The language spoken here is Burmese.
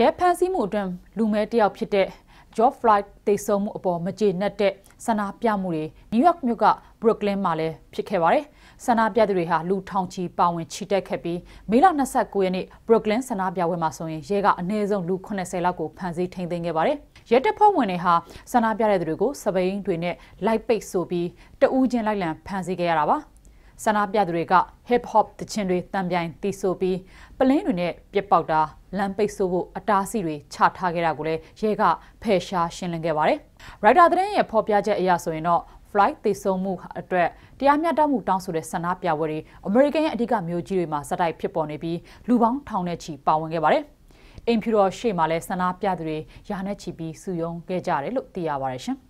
ရဲဖမ်းဆီးမှုအတွင်းလူမဲတယောက်ဖြစ်တဲ့ George Floyd တိတ်ဆုံးမှုအပေါ်မကျေနပ်တဲ့ဆန္ဒပြမှုတွေ New York မြို့က Brooklyn မှာလည်းဖြစ်ခဲ့ပါတယ်။ဆန္ဒပြသူတွေဟာလူထောင်ချီပါဝင်ချီတက်ခဲ့ပြီးမေလ29ရက်နေ့ Brooklyn ဆန္ဒပြပွဲမှာဆိုရင်ရဲကအနည်းဆုံးလူ80လောက်ကိုဖမ်းဆီးထိန်းသိမ်းခဲ့ပါတယ်။ရဲတပ်ဖွဲ့ဝင်တွေဟာဆန္ဒပြတဲ့သူတွေကိုစပိန်တွေနဲ့လိုက်ပိတ်ဆိုပြီးတအူးချင်းလိုက်လံဖမ်းဆီးခဲ့ရတာပါ။ဆန္ဒပြသူတွေက hip hop သချင်းတွေတံပြိုင်တီးဆိုပြီးပလင်းတွေနဲ့ပြက်ပေါက်တာလမ်းပိတ်ဆို့ဖို့အတားအဆီးတွေချထားခဲ့တာကိုလည်းရဲကဖယ်ရှားရှင်းလင်းခဲ့ပါတယ်။ Rider သတင်းရဲ့ဖော်ပြချက်အရဆိုရင်တော့ flight သေဆုံးမှုအတွက်တရားမျှတမှုတောင်းဆိုတဲ့ဆန္ဒပြပွဲတွေအမေရိကန်ရဲ့အဓိကမြို့ကြီးတွေမှာစတိုက်ဖြစ်ပေါ်နေပြီးလူပေါင်းထောင်နဲ့ချီပါဝင်ခဲ့ပါတယ်။အင်ဖြူတော်ရှေ့မှာလည်းဆန္ဒပြသူတွေရာနဲ့ချီပြီးစုယုံခဲ့ကြတယ်လို့သိရပါတယ်ရှင်။